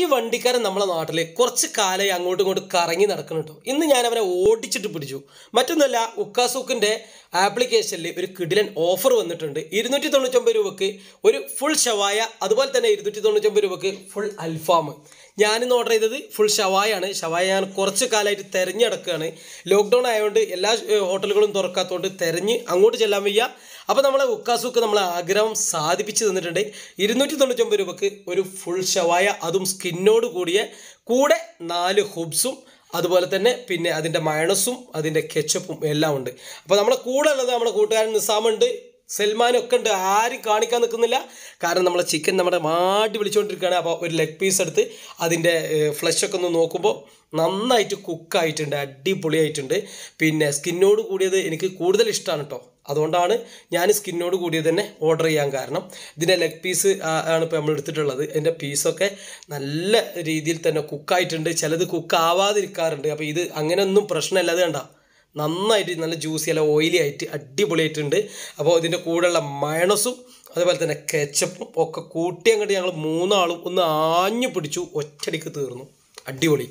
ഈ വണ്ടിക്കാരൻ നമ്മളെ നാട്ടിൽ കുറച്ച് കാലമായി അങ്ങോട്ടും ഇങ്ങോട്ടും കറങ്ങി നടക്കുന്നുണ്ടോ ഇന്ന് ഞാൻ അവനെ ഓടിച്ചിട്ട് പിടിച്ചു മറ്റൊന്നല്ല ഉക്കാസൂക്കിൻ്റെ ആപ്ലിക്കേഷനിൽ ഒരു കിടിലൻ ഓഫർ വന്നിട്ടുണ്ട് ഇരുന്നൂറ്റി തൊണ്ണൂറ്റൊമ്പത് രൂപക്ക് ഒരു ഫുൾ ഷവായ അതുപോലെ തന്നെ ഇരുന്നൂറ്റി തൊണ്ണൂറ്റൊമ്പത് രൂപക്ക് ഫുൾ അൽഫാം ഞാനിന്ന് ഓർഡർ ചെയ്തത് ഫുൾ ഷവായാണ് ഷവായ ഞാൻ കുറച്ച് കാലമായിട്ട് തിരഞ്ഞു ലോക്ക്ഡൗൺ ആയതുകൊണ്ട് എല്ലാ ഹോട്ടലുകളും തുറക്കാത്തതുകൊണ്ട് തിരഞ്ഞ് അങ്ങോട്ട് ചെല്ലാൻ വയ്യ അപ്പോൾ നമ്മളെ ഉക്കാസൂക്ക് നമ്മളെ ആഗ്രഹം സാധിപ്പിച്ച് തന്നിട്ടുണ്ട് ഇരുന്നൂറ്റി തൊണ്ണൂറ്റൊമ്പത് രൂപക്ക് ഒരു ഫുൾ ഷവായ അത് അതും സ്കിന്നോട് കൂടിയ കൂടെ നാല് ഹുബ്സും അതുപോലെ തന്നെ പിന്നെ അതിൻ്റെ മയണസും അതിൻ്റെ കെച്ചപ്പും എല്ലാം ഉണ്ട് അപ്പോൾ നമ്മുടെ കൂടെ ഉള്ളത് നമ്മുടെ കൂട്ടുകാരൻ നിസാമുണ്ട് സൽമാനും ഉണ്ട് ആരും കാണിക്കാൻ നിൽക്കുന്നില്ല കാരണം നമ്മളെ ചിക്കൻ നമ്മുടെ മാട്ടി വിളിച്ചുകൊണ്ടിരിക്കുകയാണ് അപ്പോൾ ഒരു ലെഗ് പീസ് എടുത്ത് അതിൻ്റെ ഫ്ലഷൊക്കെ ഒന്ന് നോക്കുമ്പോൾ നന്നായിട്ട് കുക്കായിട്ടുണ്ട് അടിപൊളിയായിട്ടുണ്ട് പിന്നെ സ്കിന്നോട് കൂടിയത് എനിക്ക് കൂടുതൽ ഇഷ്ടമാണ് കേട്ടോ അതുകൊണ്ടാണ് ഞാൻ സ്കിന്നോട് കൂടിയത് തന്നെ ഓർഡർ ചെയ്യാൻ കാരണം ഇതിൻ്റെ ലെഗ് പീസ് ആണ് ഇപ്പോൾ നമ്മൾ എടുത്തിട്ടുള്ളത് എൻ്റെ പീസൊക്കെ നല്ല രീതിയിൽ തന്നെ കുക്കായിട്ടുണ്ട് ചിലത് കുക്കാവാതിരിക്കാറുണ്ട് അപ്പോൾ ഇത് അങ്ങനെയൊന്നും പ്രശ്നമില്ല അത് നന്നായിട്ട് നല്ല ജ്യൂസി അല്ല ഓയിലി ആയിട്ട് അടിപൊളിയായിട്ടുണ്ട് അപ്പോൾ ഇതിൻ്റെ കൂടെയുള്ള മയണസും അതുപോലെ തന്നെ കെച്ചപ്പും ഒക്കെ കൂട്ടി അങ്ങോട്ട് ഞങ്ങൾ മൂന്നാളും ഒന്ന് ആഞ്ഞു പിടിച്ചു ഒറ്റടിക്ക് തീർന്നു അടിപൊളി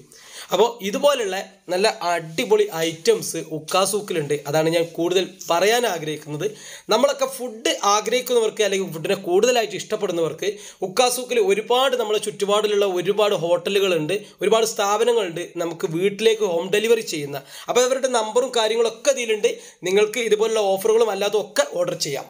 അപ്പോൾ ഇതുപോലുള്ള നല്ല അടിപൊളി ഐറ്റംസ് ഉക്കാസൂക്കിലുണ്ട് അതാണ് ഞാൻ കൂടുതൽ പറയാൻ ആഗ്രഹിക്കുന്നത് നമ്മളൊക്കെ ഫുഡ് ആഗ്രഹിക്കുന്നവർക്ക് അല്ലെങ്കിൽ ഫുഡിനെ കൂടുതലായിട്ട് ഇഷ്ടപ്പെടുന്നവർക്ക് ഉക്കാസൂക്കിൽ ഒരുപാട് നമ്മുടെ ചുറ്റുപാടിലുള്ള ഒരുപാട് ഹോട്ടലുകളുണ്ട് ഒരുപാട് സ്ഥാപനങ്ങളുണ്ട് നമുക്ക് വീട്ടിലേക്ക് ഹോം ഡെലിവറി ചെയ്യുന്ന അപ്പോൾ അവരുടെ നമ്പറും കാര്യങ്ങളൊക്കെ ഇതിലുണ്ട് നിങ്ങൾക്ക് ഇതുപോലുള്ള ഓഫറുകളും അല്ലാതെ ഒക്കെ ഓർഡർ ചെയ്യാം